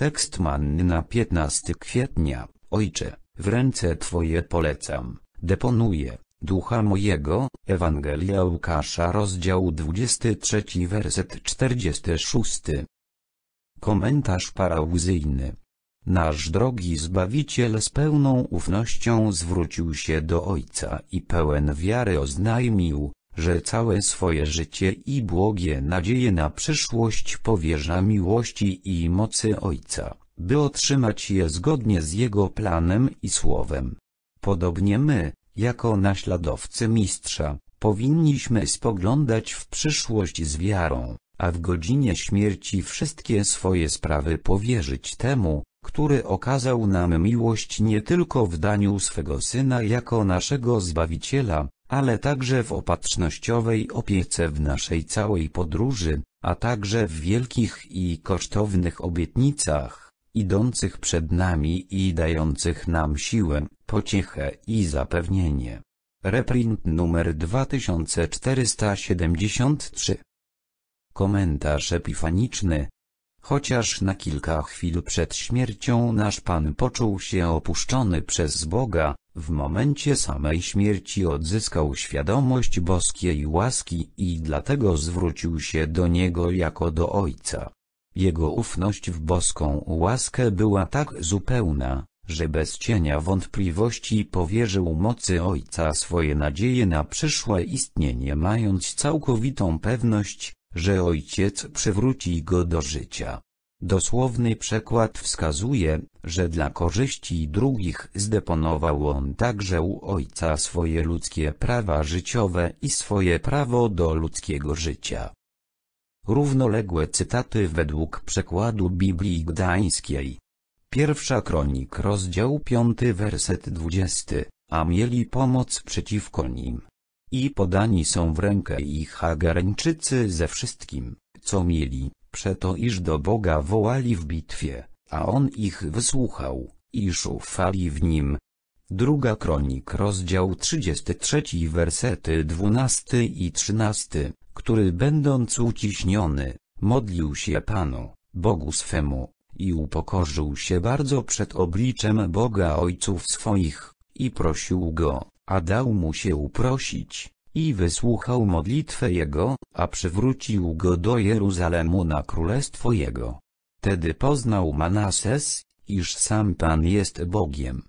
Tekst manny na 15 kwietnia, Ojcze, w ręce Twoje polecam, deponuję, ducha mojego, Ewangelia Łukasza rozdział 23 werset 46. Komentarz parałzyjny. Nasz drogi Zbawiciel z pełną ufnością zwrócił się do Ojca i pełen wiary oznajmił, że całe swoje życie i błogie nadzieje na przyszłość powierza miłości i mocy Ojca, by otrzymać je zgodnie z Jego planem i Słowem. Podobnie my, jako naśladowcy Mistrza, powinniśmy spoglądać w przyszłość z wiarą, a w godzinie śmierci wszystkie swoje sprawy powierzyć temu, który okazał nam miłość nie tylko w daniu swego Syna jako naszego Zbawiciela, ale także w opatrznościowej opiece w naszej całej podróży, a także w wielkich i kosztownych obietnicach, idących przed nami i dających nam siłę, pociechę i zapewnienie. Reprint numer 2473 Komentarz epifaniczny Chociaż na kilka chwil przed śmiercią nasz Pan poczuł się opuszczony przez Boga, w momencie samej śmierci odzyskał świadomość boskiej łaski i dlatego zwrócił się do Niego jako do Ojca. Jego ufność w boską łaskę była tak zupełna, że bez cienia wątpliwości powierzył mocy Ojca swoje nadzieje na przyszłe istnienie mając całkowitą pewność, że ojciec przywróci go do życia. Dosłowny przekład wskazuje, że dla korzyści drugich zdeponował on także u ojca swoje ludzkie prawa życiowe i swoje prawo do ludzkiego życia. Równoległe cytaty według przekładu Biblii Gdańskiej. Pierwsza kronik rozdział 5 werset 20, a mieli pomoc przeciwko nim. I podani są w rękę ich Hagareńczycy ze wszystkim, co mieli, przeto iż do Boga wołali w bitwie, a On ich wysłuchał, i szufali w Nim. Druga Kronik rozdział 33 wersety 12 i 13, który będąc uciśniony, modlił się Panu, Bogu swemu, i upokorzył się bardzo przed obliczem Boga ojców swoich, i prosił Go, a dał mu się uprosić, i wysłuchał modlitwę jego, a przywrócił go do Jeruzalemu na królestwo jego. Tedy poznał Manases, iż sam Pan jest Bogiem.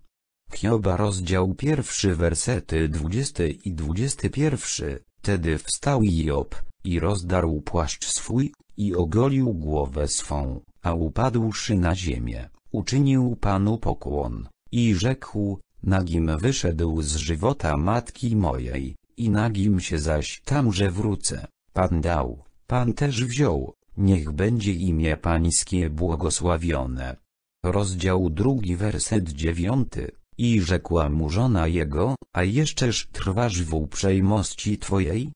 Hioba rozdział pierwszy wersety 20 i 21, Tedy wstał Job, i rozdarł płaszcz swój, i ogolił głowę swą, a upadłszy na ziemię, uczynił Panu pokłon, i rzekł, Nagim wyszedł z żywota matki mojej, i nagim się zaś tamże wrócę. Pan dał, Pan też wziął, niech będzie imię Pańskie błogosławione. Rozdział drugi werset dziewiąty. I rzekła mu żona jego, a jeszczeż trwasz w uprzejmości twojej?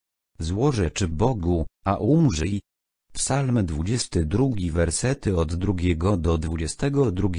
czy Bogu, a umrzyj. Psalm 22 wersety od drugiego do 22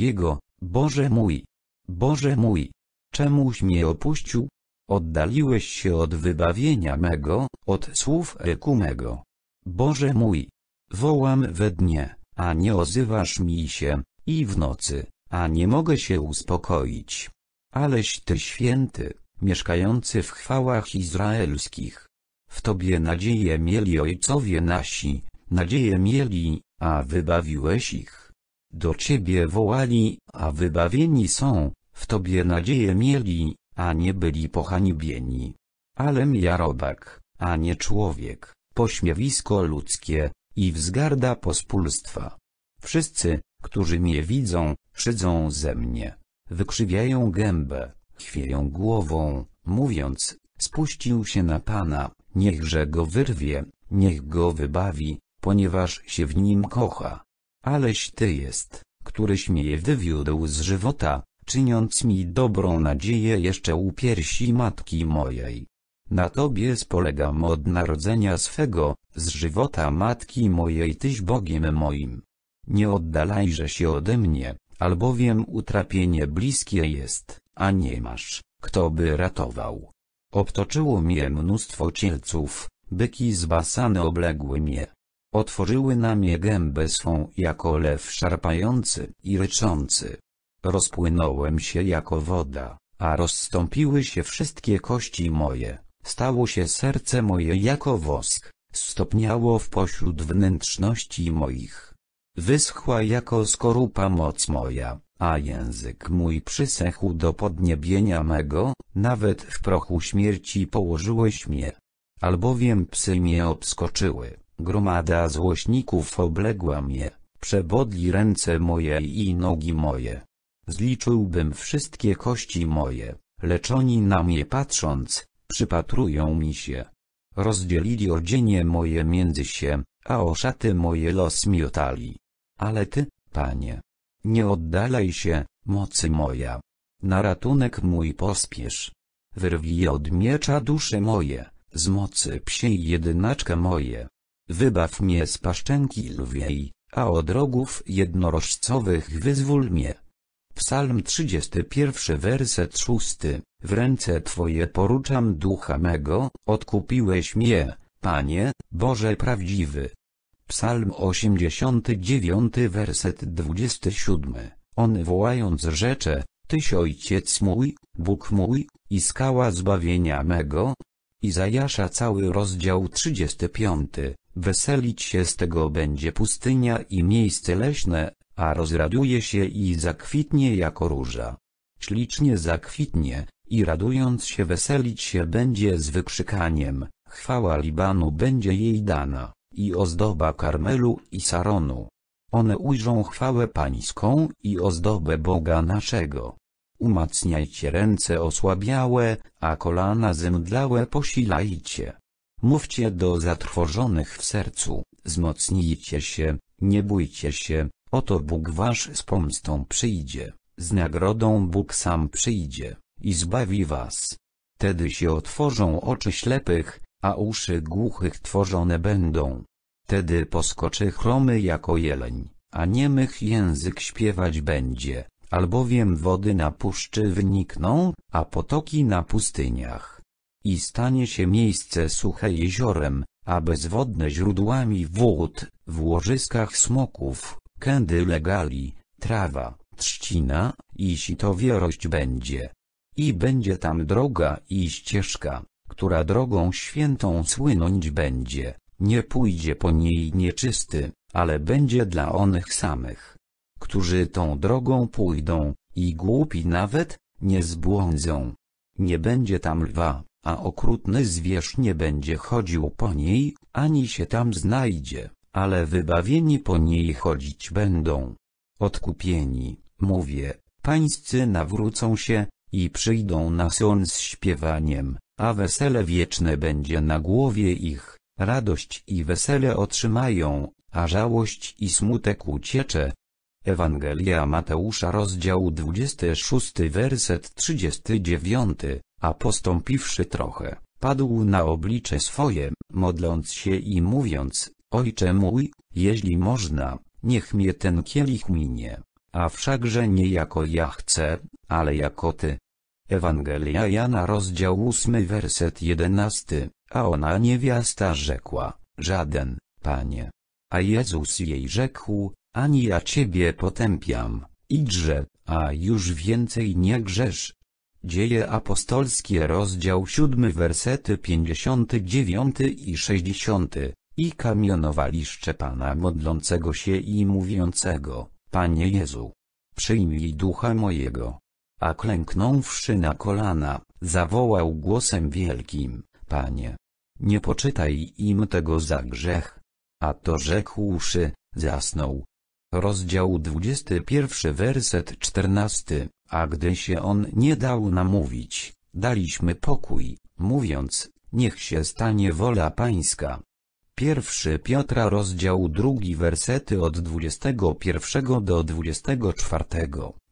Boże mój! Boże mój! Czemuś mnie opuścił? Oddaliłeś się od wybawienia mego, od słów ryku mego. Boże mój! Wołam we dnie, a nie ozywasz mi się, i w nocy, a nie mogę się uspokoić. Aleś Ty święty, mieszkający w chwałach izraelskich. W Tobie nadzieję mieli ojcowie nasi, nadzieję mieli, a wybawiłeś ich. Do Ciebie wołali, a wybawieni są, w tobie nadzieję mieli, a nie byli pohanibieni. Alem ja robak, a nie człowiek, pośmiewisko ludzkie, i wzgarda pospólstwa. Wszyscy, którzy mnie widzą, szydzą ze mnie, wykrzywiają gębę, chwieją głową, mówiąc, spuścił się na Pana, niechże go wyrwie, niech go wybawi, ponieważ się w nim kocha. Aleś Ty jest, któryś mnie wywiódł z żywota, czyniąc mi dobrą nadzieję jeszcze u piersi matki mojej. Na Tobie spolegam od narodzenia swego, z żywota matki mojej Tyś Bogiem moim. Nie oddalajże się ode mnie, albowiem utrapienie bliskie jest, a nie masz, kto by ratował. Obtoczyło mnie mnóstwo cielców, byki z basany obległy mnie. Otworzyły na mnie gębę swą jako lew szarpający i ryczący. Rozpłynąłem się jako woda, a rozstąpiły się wszystkie kości moje, stało się serce moje jako wosk, stopniało w pośród wnętrzności moich. Wyschła jako skorupa moc moja, a język mój przysechł do podniebienia mego, nawet w prochu śmierci położyłeś mnie. Albowiem psy mnie obskoczyły, gromada złośników obległa mnie, przebodli ręce moje i nogi moje. Zliczyłbym wszystkie kości moje, lecz oni na mnie patrząc, przypatrują mi się. Rozdzielili odzienie moje między się, a o szaty moje los miotali. Ale Ty, Panie, nie oddalaj się, mocy moja. Na ratunek mój pospiesz. Wyrwij od miecza dusze moje, z mocy psiej jedynaczkę moje. Wybaw mnie z paszczenki lwiej, a od rogów jednorożcowych wyzwól mnie. Psalm 31 werset 6. W ręce Twoje poruczam ducha mego, odkupiłeś mnie, Panie, Boże prawdziwy. Psalm 89 werset 27. On wołając rzecze, Tyś Ojciec mój, Bóg mój, i skała zbawienia mego. Izajasza cały rozdział 35. Weselić się z tego będzie pustynia i miejsce leśne, a rozraduje się i zakwitnie jako róża. Ślicznie zakwitnie, i radując się weselić się będzie z wykrzykaniem, chwała Libanu będzie jej dana, i ozdoba Karmelu i Saronu. One ujrzą chwałę pańską i ozdobę Boga naszego. Umacniajcie ręce osłabiałe, a kolana zemdlałe posilajcie. Mówcie do zatrwożonych w sercu, zmocnijcie się, nie bójcie się, Oto Bóg wasz z pomstą przyjdzie, z nagrodą Bóg sam przyjdzie, i zbawi was. Tedy się otworzą oczy ślepych, a uszy głuchych tworzone będą. Tedy poskoczy chromy jako jeleń, a niemych język śpiewać będzie, albowiem wody na puszczy wynikną, a potoki na pustyniach. I stanie się miejsce suche jeziorem, a bezwodne źródłami wód, w łożyskach smoków, Kędy legali, trawa, trzcina, i wierość będzie. I będzie tam droga i ścieżka, która drogą świętą słynąć będzie, nie pójdzie po niej nieczysty, ale będzie dla onych samych, którzy tą drogą pójdą, i głupi nawet, nie zbłądzą. Nie będzie tam lwa, a okrutny zwierz nie będzie chodził po niej, ani się tam znajdzie ale wybawieni po niej chodzić będą. Odkupieni, mówię, pańscy nawrócą się, i przyjdą na son z śpiewaniem, a wesele wieczne będzie na głowie ich, radość i wesele otrzymają, a żałość i smutek uciecze. Ewangelia Mateusza rozdział 26 werset 39, a postąpiwszy trochę, padł na oblicze swoje, modląc się i mówiąc, Ojcze mój, jeśli można, niech mnie ten kielich minie, a wszakże nie jako ja chcę, ale jako Ty. Ewangelia Jana rozdział 8 werset 11, a ona niewiasta rzekła, żaden, Panie. A Jezus jej rzekł, ani ja Ciebie potępiam, idźże, a już więcej nie grzesz. Dzieje apostolskie rozdział 7 wersety 59 i 60. I kamionowali Szczepana modlącego się i mówiącego, Panie Jezu, przyjmij ducha mojego. A klęknąwszy na kolana, zawołał głosem wielkim, Panie, nie poczytaj im tego za grzech. A to rzekłszy, zasnął. Rozdział 21 werset 14, a gdy się on nie dał namówić, daliśmy pokój, mówiąc, niech się stanie wola pańska. Pierwszy Piotra rozdział drugi wersety od 21 do 24.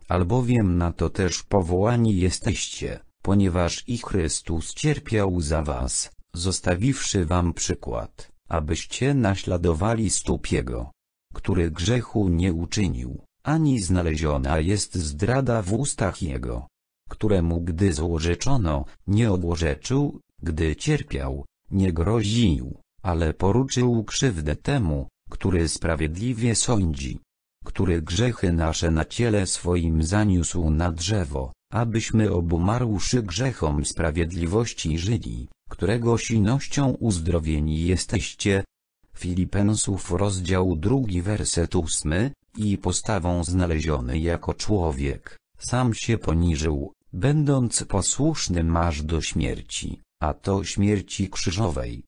Albowiem na to też powołani jesteście, ponieważ i Chrystus cierpiał za was, zostawiwszy wam przykład, abyście naśladowali stóp Jego, który grzechu nie uczynił, ani znaleziona jest zdrada w ustach Jego, któremu gdy złorzeczono, nie odłożeczył, gdy cierpiał, nie groził ale poruczył krzywdę temu, który sprawiedliwie sądzi, który grzechy nasze na ciele swoim zaniósł na drzewo, abyśmy obumarłszy grzechom sprawiedliwości żyli, którego silnością uzdrowieni jesteście. Filipensów rozdział 2 werset 8, i postawą znaleziony jako człowiek, sam się poniżył, będąc posłusznym aż do śmierci, a to śmierci krzyżowej.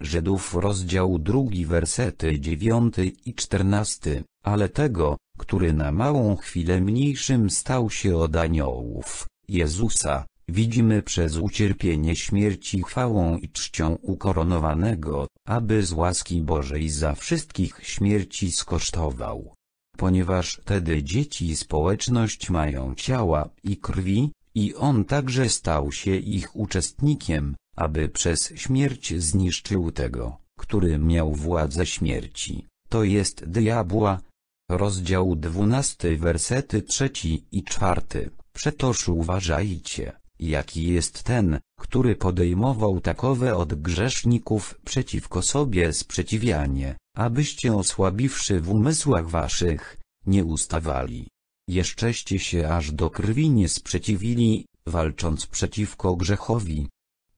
Żydów rozdział drugi wersety 9 i 14, ale tego, który na małą chwilę mniejszym stał się od aniołów, Jezusa, widzimy przez ucierpienie śmierci chwałą i czcią ukoronowanego, aby z łaski Bożej za wszystkich śmierci skosztował. Ponieważ tedy dzieci i społeczność mają ciała i krwi, i on także stał się ich uczestnikiem, aby przez śmierć zniszczył tego, który miał władzę śmierci, to jest diabła. Rozdział 12 wersety 3 i 4. Przetoż uważajcie, jaki jest ten, który podejmował takowe od grzeszników przeciwko sobie sprzeciwianie, abyście osłabiwszy w umysłach waszych, nie ustawali. Jeszczeście się aż do krwi nie sprzeciwili, walcząc przeciwko grzechowi,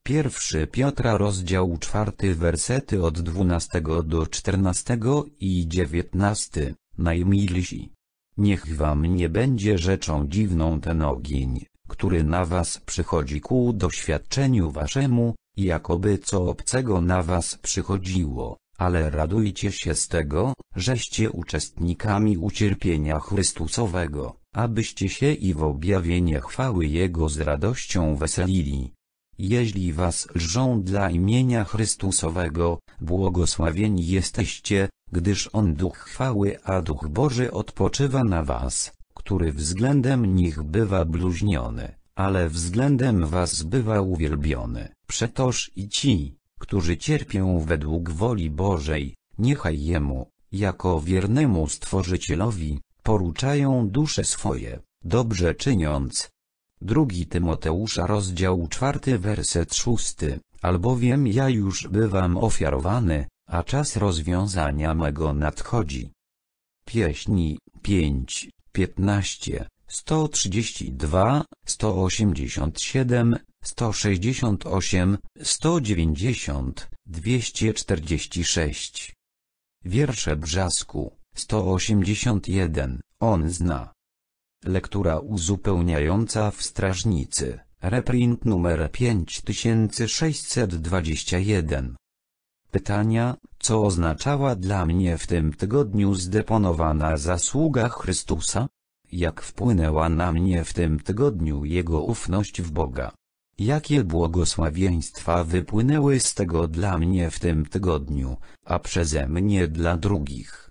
Pierwszy Piotra rozdział czwarty wersety od 12 do 14 i 19, najmilsi. Niech wam nie będzie rzeczą dziwną ten ogień, który na was przychodzi ku doświadczeniu waszemu, jakoby co obcego na was przychodziło, ale radujcie się z tego, żeście uczestnikami ucierpienia Chrystusowego, abyście się i w objawienie chwały Jego z radością weselili. Jeśli was lżą dla imienia Chrystusowego, błogosławieni jesteście, gdyż On Duch chwały a Duch Boży odpoczywa na was, który względem nich bywa bluźniony, ale względem was bywa uwielbiony. Przetoż i ci, którzy cierpią według woli Bożej, niechaj Jemu, jako wiernemu Stworzycielowi, poruczają dusze swoje, dobrze czyniąc, 2 Tymoteusza rozdział 4 werset 6, albowiem ja już bywam ofiarowany, a czas rozwiązania mego nadchodzi. Pieśni 5, 15, 132, 187, 168, 190, 246. Wiersze Brzasku, 181, on zna. Lektura uzupełniająca w strażnicy, reprint numer 5621. Pytania, co oznaczała dla mnie w tym tygodniu zdeponowana zasługa Chrystusa? Jak wpłynęła na mnie w tym tygodniu Jego ufność w Boga? Jakie błogosławieństwa wypłynęły z tego dla mnie w tym tygodniu, a przeze mnie dla drugich?